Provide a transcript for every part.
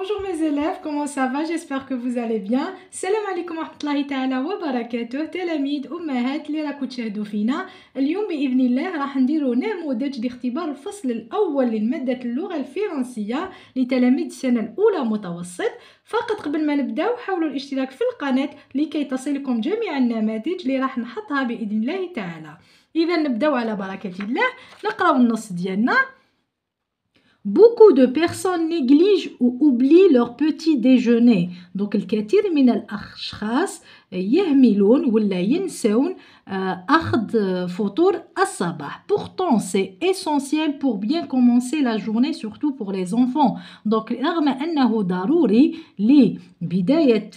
Bonjour mes élèves, comment ça va J'espère que vous allez bien. السلام عليكم ورحمة الله تعالى وبركاته تلاميذ أمهات اللي راكم تشاهدوا فينا اليوم بإذن الله راح نديروا نموذج لاختبار الفصل الأول لمادة اللغة الفرنسية لتلاميذ السنة الأولى متوسط فقط قبل ما نبداو حاولوا الاشتراك في القناة لكي تصلكم جميع النماذج اللي راح نحطها بإذن الله تعالى إذا نبداو على بركة الله نقراو النص ديالنا Beaucoup de personnes négligent ou oublient leur petit déjeuner. Donc, الكثير من الأشخاص يهملون ولا ينسون أخذ فطور الصباح. Pourtant, c'est essentiel pour bien commencer la journée, surtout pour les enfants. Donc, رغم أنه ضروري لبداية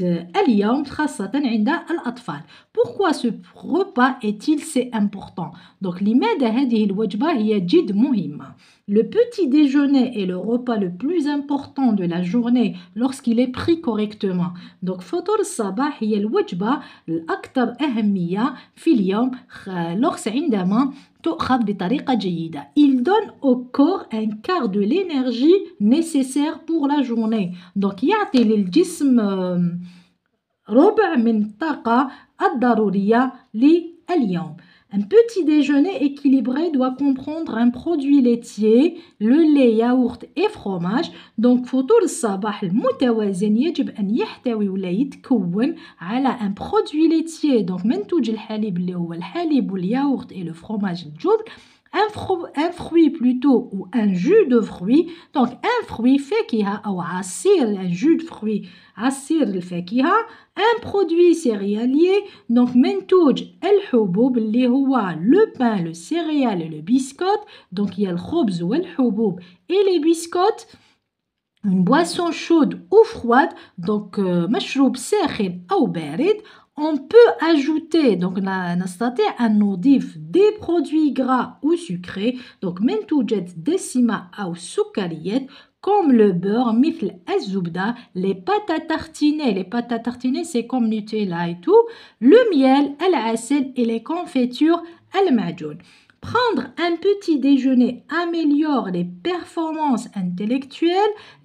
اليوم خاصة عند الأطفال. Pourquoi ce repas est-il si important? Donc, لماذا هذه الوجبة هي جد مهمة؟ le petit déjeuner est le repas le plus important de la journée lorsqu'il est pris correctement. Donc, فطور الصباح هي الوجبة الأكثر أهمية في اليوم lorsque عندما تؤخذ بطريقة جيدة. Il donne au corps un quart de l'énergie nécessaire pour la journée. Donc, يعطي للجسم ربع من الطاقة الضرورية لليوم. Un petit déjeuner équilibré doit comprendre un produit laitier, le lait, yaourt et fromage. Donc فطور الصباح المتوازن يجب أن يحتوي ولا un produit laitier. Donc منتوج الحليب اللي هو الحليب yaourt et le fromage un, fruit plutôt ou un jus de fruit. Donc un fruit a ou asir, un jus de fruit a un produit céréalier. Donc mentouj el le pain, le céréal et le biscotte. Donc il y a le khobz ou le houboub et les biscottes une boisson chaude ou froide, donc euh, mashroub sèche ou barid, on peut ajouter donc des produits gras ou sucrés donc décima ou sucariet comme le beurre, mifle azubda, les pâtes à Les pâtes à tartiner, c'est comme Nutella et tout. Le miel, al et les confitures, al majoun. Prendre un petit déjeuner améliore les performances intellectuelles,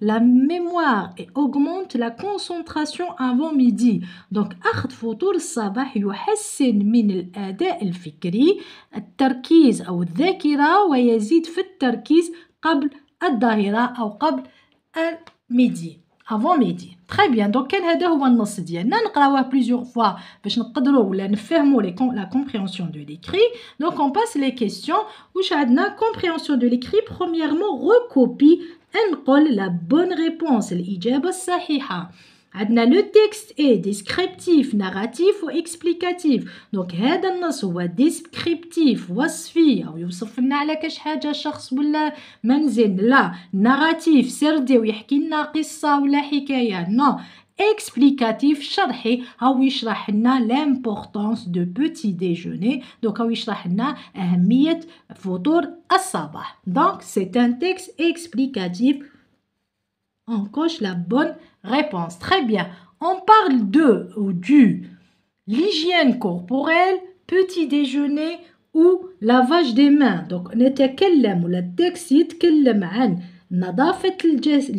la mémoire et augmente la concentration avant midi. Donc, أخذ فطور الصباح يحسن من الأداء الفكري التركيز أو الذاكرة ويزيد في التركيز قبل الظهيرة أو قبل الميدي avant midi. Très bien, donc quel est le nom de le langue plusieurs fois, parce que nous avons la compréhension de l'écrit. Donc on passe les questions. Où est la compréhension de l'écrit Premièrement, recopie, la bonne réponse, l'ijab sahiha. عندنا لو تيكست اي ديسكريبتيف ناراتيف اكسبليكاتيف دونك هذا النص هو ديسكريبتيف وصفي او يوصف لنا على كاش حاجه شخص ولا منزل لا ناراتيف سردي ويحكي لنا قصه ولا حكايه نو اكسبليكاتيف شرحي هاو يشرح لنا لامبورطونس دو بوتي ديجوني دونك هاو يشرح لنا اهميه فطور الصباح دونك سي ان تيكست اكسبليكاتيف On coche la bonne réponse. Très bien. On parle de l'hygiène corporelle, petit déjeuner ou lavage des mains. Donc, on qu'elle l'aime ou le texte est un peu plus de la vie. Il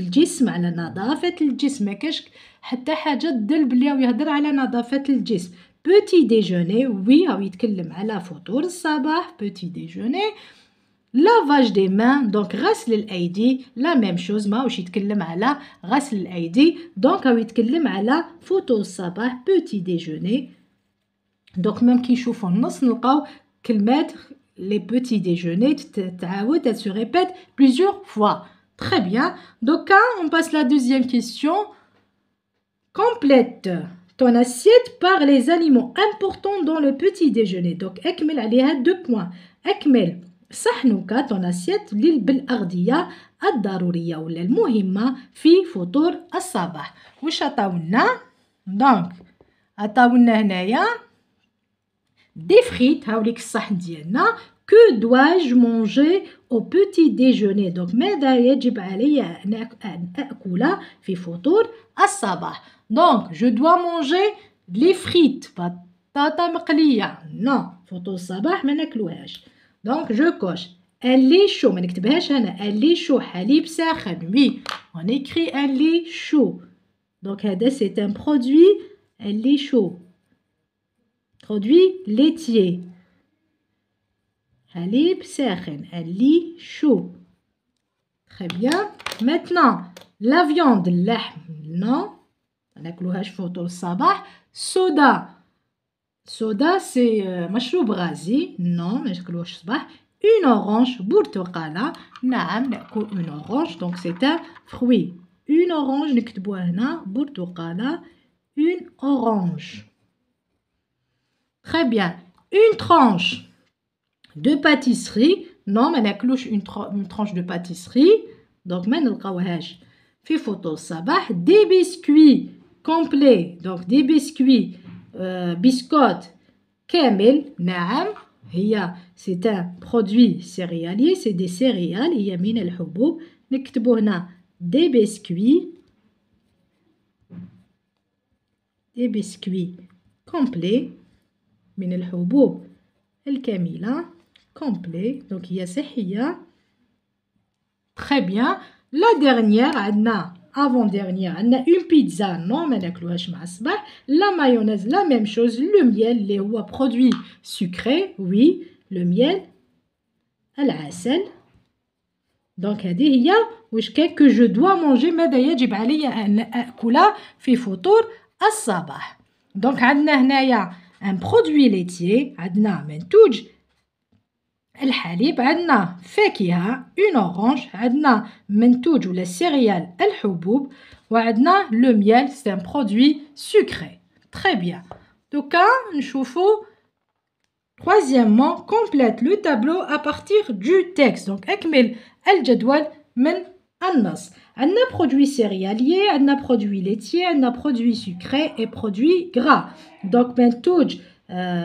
y a un peu plus de Il y a un peu plus de la Petit déjeuner, oui, il y a un la photo de la Petit déjeuner lavage des mains donc غسل الايدي la même chose ماهوش يتكلم على غسل الايدي donc راه يتكلم على photo الصباح petit déjeuner donc même en nos النص نلقاو كلمات les petits déjeuners تتعاود elle se répète plusieurs fois très bien donc hein, on passe la deuxième question complète ton assiette par les aliments importants dans le petit déjeuner donc اكمل à deux points اكمل صحنك طون اسيت بالاغذيه الضروريه ولا المهمه في فطور الصباح واش عطاونا دونك عطاونا هنايا دي فريت هاوليك الصحن ديالنا كو دواج مونجي او بوتي ديجوني دونك ماذا يجب علي أن أكل في فطور الصباح دونك جو دوا مونجي لي فريت بطاطا مقلية نو فطور الصباح ما ناكلوهاش Donc, je coche, elle est chaud. Oui, on écrit, elle est chaud. Donc, euh, c'est un produit, elle est Produit laitier. Elle est Très bien. Maintenant, la viande, la... Non. La photo, Soda. Soda, c'est مشروب euh, brasi Non, mais je Une orange, burtokala, non, une orange, donc c'est un fruit. Une orange, نكتبوها هنا Une orange. Très bien. Une tranche de pâtisserie. Non, mais la cloche, une, tranche de pâtisserie. Donc, Fait photo ça sabah. des biscuits complets donc des biscuits euh, biscotte kemil naam c'est un produit céréalier c'est des céréales il y a des biscuits des biscuits complets il y a des biscuits complets donc il y a très bien la dernière avant-dernière, on a une pizza, non, mais la mayonnaise, la même chose, le miel, les rois produits sucrés, oui, le miel, la sel. Donc, il y a que je dois manger, mais d'ailleurs, j'ai fait photo à sabah. Donc, on a un produit laitier, on a un الحليب عندنا فاكهة اون اورانج عندنا منتوج ولا سيريال الحبوب وعندنا لو ميل سي ان برودوي سكري تري بيان دوكا نشوفو Troisièmement, complète le tableau à partir du texte. Donc, أكمل الجدول من النص. عندنا برودوي céréalier, عندنا برودوي ليتي عندنا produit sucré et produit gras. Donc, منتوج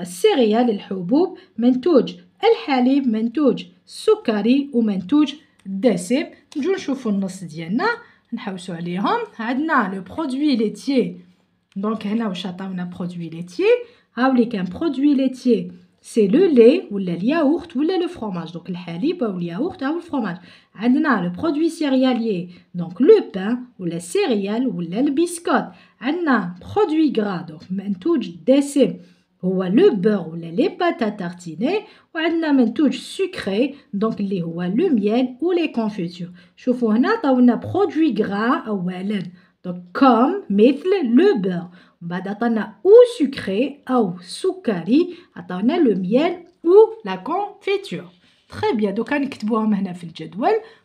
سيريال الحبوب, منتوج الحليب منتوج سكري ومنتوج دسم نجو نشوفو النص ديالنا نحوسو عليهم عندنا لو برودوي ليتيي دونك هنا واش عطاونا برودوي ليتيي هاولي كان برودوي ليتيي سي لو لي ولا الياغورت ولا لو فرomage دونك الحليب او الياغورت او الفرomage عندنا لو برودوي سيرياليي دونك لو بان ولا السيريال ولا البسكوت عندنا برودوي غرا دونك منتوج دسم ou le beurre ou les pâtes à tartiner ou un sucré donc les roi le miel ou les confitures. Chofor ah nata ah on a produit gras comme le beurre. Badata on ou sucré ou sucré. le miel ou la confiture. Très bien donc on écrit bon maintenant filtre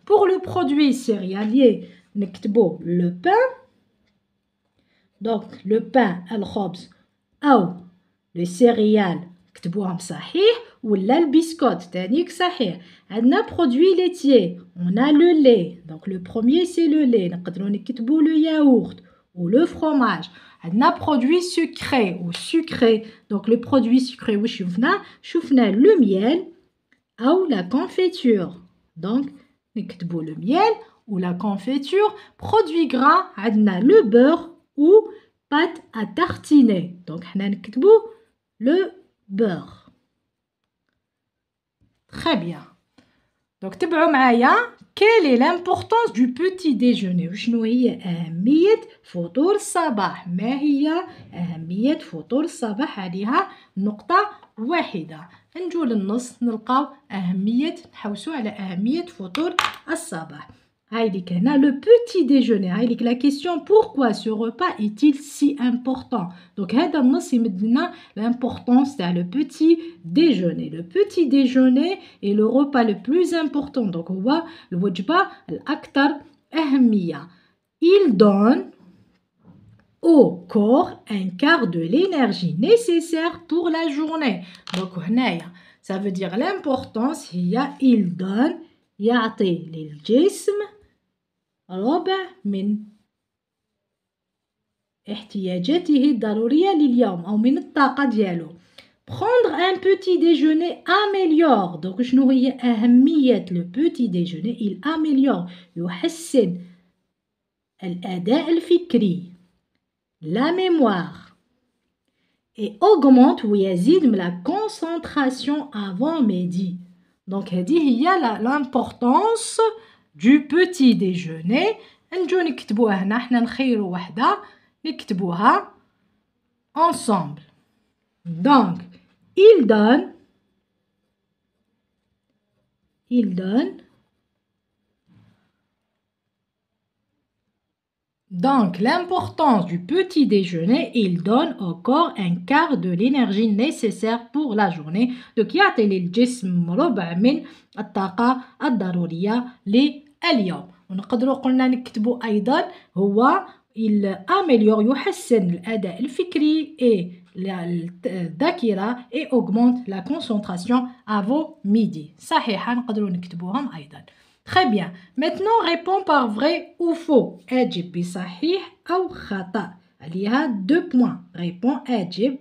pour le produit céréalier, On écrit le pain. Donc le pain al ropes ah ou le céréale, كتبوهم le ولا ou تانيك produit laitier, on a le lait donc le premier c'est le lait On a le yaourt ou le fromage le produit sucré ou sucré donc le produit sucré ou شفنا شفنا le miel ou la confiture donc a le miel ou la confiture produit gras a le beurre ou pâte à tartiner donc le beurre. le beurre. Très bien. Donc تبعوا معايا quelle est l'importance du petit déjeuner وشنو هي أهمية فطور الصباح ما هي أهمية فطور الصباح عليها نقطة واحدة نجو للنص نلقاو أهمية نحوسو على أهمية فطور الصباح le petit déjeuner. La question pourquoi ce repas est-il si important Donc, l'importance, c'est le petit déjeuner. Le petit déjeuner est le repas le plus important. Donc, on voit le wajba al-aktar Il donne au corps un quart de l'énergie nécessaire pour la journée. Donc, ça veut dire l'importance, il donne, il donne, ربع من احتياجاته الضروريه لليوم او من الطاقه ديالو prendre un petit déjeuner améliore donc شنو هي أهمية le petit déjeuner il améliore يحسن الاداء الفكري la mémoire et augmente ou من la concentration avant midi donc هذه هي l'importance du petit déjeuner ensemble donc il donne il donne Donc, l'importance du petit déjeuner, il donne au corps un quart de l'énergie nécessaire pour la journée. Donc, il اليوم ونقدروا قلنا نكتبوا ايضا هو الاميليور يحسن الاداء الفكري اي الذاكره اي اوغمونت لا كونسونطراسيون افو ميدي صحيحه نقدروا نكتبوهم ايضا تري بيان Maintenant, réponds par vrai ou faux. أجب بصحيح أو خطأ. عليها دو بوين Réponds أجب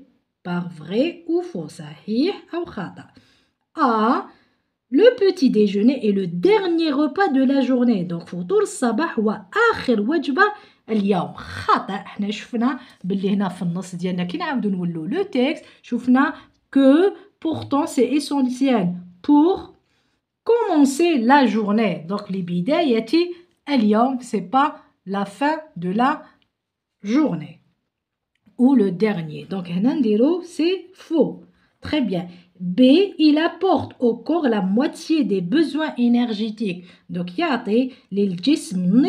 par vrai ou faux. صحيح أو خطأ. ا Le petit déjeuner est le dernier repas de la journée. Donc, فطور الصباح هو آخر وجبة اليوم. خطأ. احنا شفنا باللي هنا في النص ديالنا كي نعاودو لو تيكست شفنا que pourtant c'est essentiel pour commencer la journée. Donc, لبداية اليوم, c'est pas la fin de la journée ou le dernier. Donc, هنا نديرو c'est faux. Très bien. B, il apporte au corps la moitié des besoins énergétiques. Donc, يعطي للجسم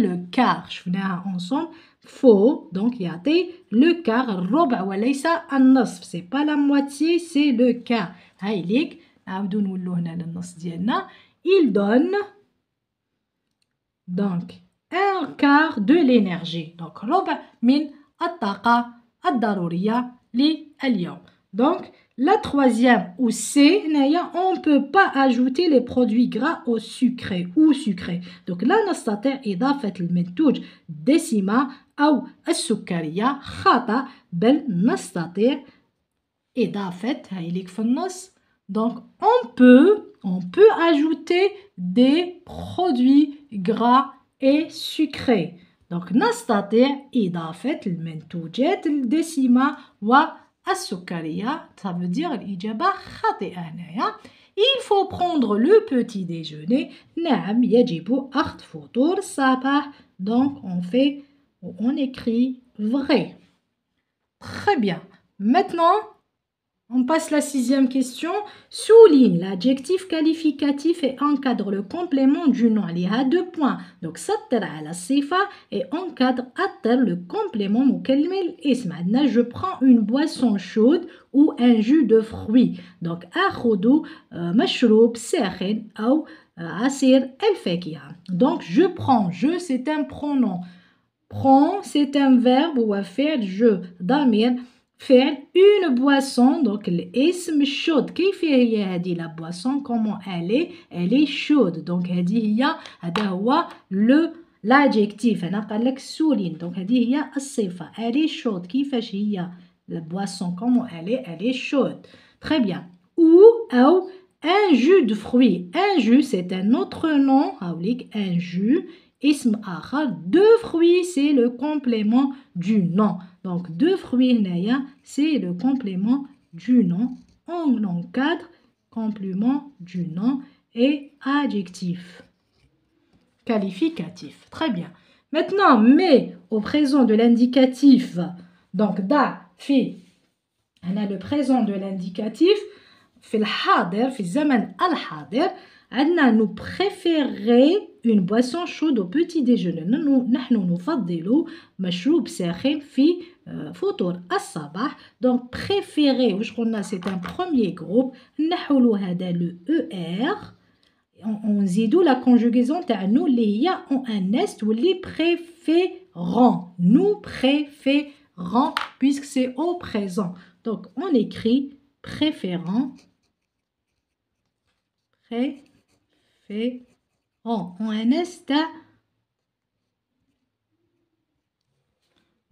le quart. ensemble. Faux. Donc, le quart. C'est pas la moitié, c'est le quart. Il donne. Donc, un quart de l'énergie. Donc, ربع من الضرورية لليوم donc la troisième ou C on ne peut pas ajouter les produits gras au sucré ou sucré donc là نستطيع إضافة المنتوج دسمة أو السكرية خطأ بل نستطيع إضافة هاي ليك في النص donc on peut on peut ajouter des produits gras et sucrés donc, نستطيع إضافة المنتوجات الدسمة والسكرية. Ça veut dire الإجابة خاطئة هنايا. Il faut prendre le petit déjeuner. نعم يجب أخذ فطور الصباح. Donc, on fait on écrit vrai. Très bien. Maintenant, on passe la sixième question. Souligne l'adjectif qualificatif et encadre le complément du nom. Il y a deux points. Donc, à la sifa et encadre terre le complément moukalmil maintenant Je prends une boisson chaude ou un jus de fruits. Donc, akhudu euh, mashroub sahin ou euh, asir Donc, je prends. Je, c'est un pronom. Prends, c'est un verbe ou à faire je. Damir faire une boisson donc l'isme chaude كيف هي dit la boisson comment elle est elle est chaude donc y a, هذا هو le l'adjectif انا قال لك سولين donc هذه هي الصفه elle est chaude كيفاش هي la boisson comment elle est elle est chaude très bien ou ou un jus de fruits un jus c'est un autre nom un jus ism de deux fruits c'est le complément du nom donc, deux fruits c'est le complément du nom. On encadre complément du nom et adjectif. Qualificatif. Très bien. Maintenant, mais au présent de l'indicatif, donc da, fi, elle a le présent de l'indicatif, fil hader, fil zaman al hader, nous préférer une boisson chaude au petit déjeuner. Nous, nous, nous, nous, nous, nous, nous, nous, photo euh, à donc préféré où je c'est un premier groupe Nous, lequel le er ». on zidou la conjugaison t'es nous les y a un est ou les rang nous préférons puisque c'est au présent donc on écrit préférent ».« Préférent ». on, un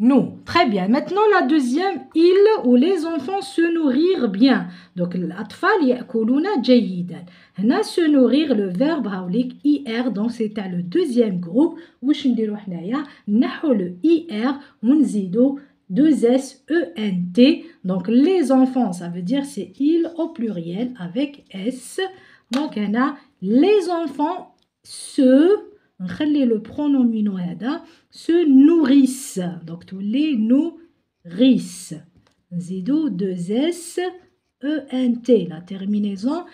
Non. Très bien. Maintenant, la deuxième, île ou les enfants se nourrir bien. Donc, l'atfal yakuluna jayidan. Hna se nourrir, le verbe haoulik ir, donc c'est le deuxième groupe. Wish ndiru le ir, munzido deux « s e n t Donc, les enfants, ça veut dire c'est il au pluriel avec S. Donc, on a les enfants se le pronom là. se nourrissent. Donc, tous les nourrissent. Zido, deux S, E, N, T. La terminaison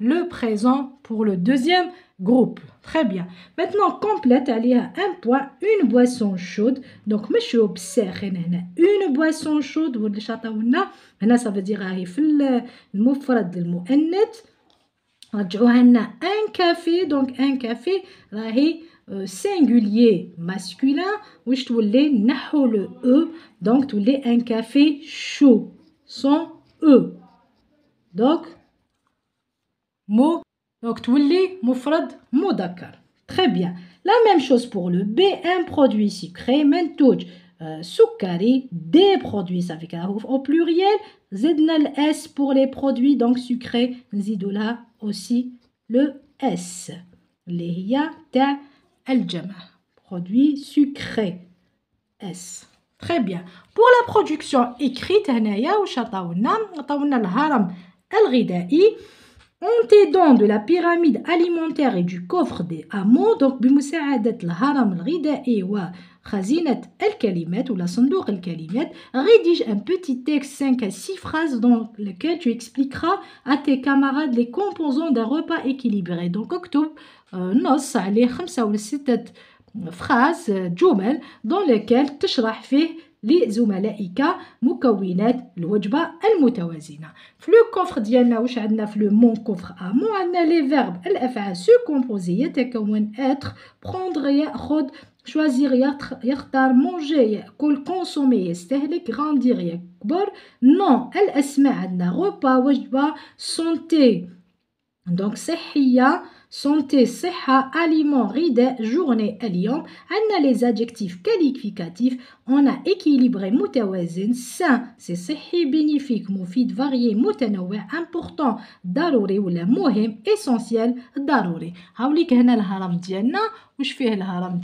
le présent pour le deuxième groupe. Très bien. Maintenant, complète, elle y a un point, une boisson chaude. Donc, je suis observer une boisson chaude. Vous le ça veut dire, ah, il le mot de le mot un un café donc un café راهي euh, singulier masculin ou je voulais naho le e donc tu voulais un café chaud son e donc mot donc tu voulais un café très bien la même chose pour le b un produit sucré tout, euh, sucré. des produits avec la au pluriel zednal, s pour les produits donc sucré zidola aussi le S. ta al-Jama. Produit sucré. S. Très bien. Pour la production écrite, en t'aidant de la pyramide alimentaire et du coffre des hameaux, donc بمساعدة الهرم الغذائي el الكلمات ou la صندوق الكلمات, rédige un petit texte 5 à 6 phrases dans lequel tu expliqueras à tes camarades les composants d'un repas équilibré. Donc octobre نص عليه 5 ou 6 phrases, جمل, euh, dans lesquelles tu فيه لزملائك مكونات الوجبه المتوازنه في لو كوفر ديالنا واش عندنا في لو مون كوفر ا مو عندنا لي فيرب الافعال سو كومبوزي يتكون اتر بروندر ياخذ شوازير يختار مونجي ياكل كونسومي يستهلك grandir يكبر نو الاسماء عندنا روبا وجبه سونتي دونك صحيه santé, seha, aliment, ride, journée, alliant, on a les adjectifs qualificatifs, on a équilibré, mutawazen, sain, c'est sehi, bénéfique, moufid, varié, noué, important, darore, ou la mohim, essentiel, darore, هاوليك هنا الهرم je fais le haram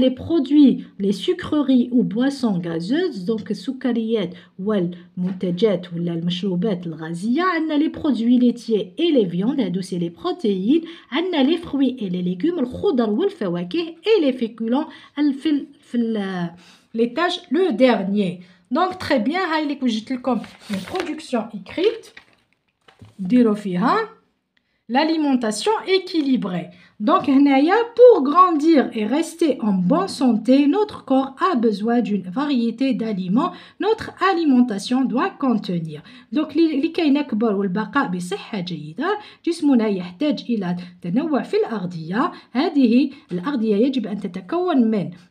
les produits, les sucreries ou boissons gazeuses, donc les sucreries ou les ou les mushrooms, les les produits laitiers et les viandes, les protéines, les fruits et les légumes, les et les féculents, euh, le laitage, le dernier. Donc très bien, je les vous comme une production écrite, l'alimentation équilibrée. Donc, pour grandir et rester en bonne santé, notre corps a besoin d'une variété d'aliments. Notre alimentation doit contenir. Donc,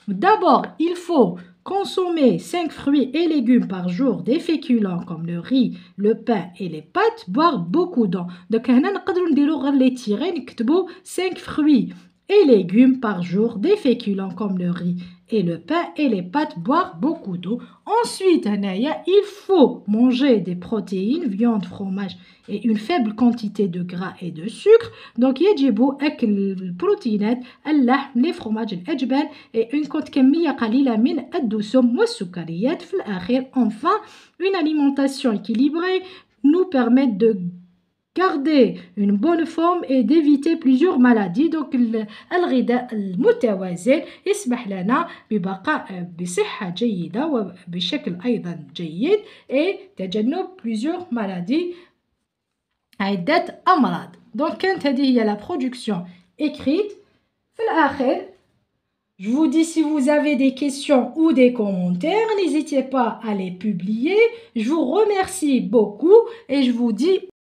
D'abord, il faut consommer 5 fruits et légumes par jour, des féculents comme le riz, le pain et les pâtes, boire beaucoup d'eau. Donc, les fruits fruits et légumes par jour, des féculents comme le riz et le pain et les pâtes, boire beaucoup d'eau. Ensuite, il faut manger des protéines, viande, fromage et une faible quantité de gras et de sucre. Donc, y protéines, des protéines, les fromages et une quantité de de et الدسم de enfin, une alimentation équilibrée nous permet de garder une bonne forme et d'éviter plusieurs maladies donc الغذاء المتوازن يسمح لنا ببقاء بصحه جيده وبشكل ايضا جيد et تجنب plusieurs maladies عدة أمراض donc كانت هذه هي la production écrite في الآخر Je vous dis si vous avez des questions ou des commentaires, n'hésitez pas à les publier. Je vous remercie beaucoup et je vous dis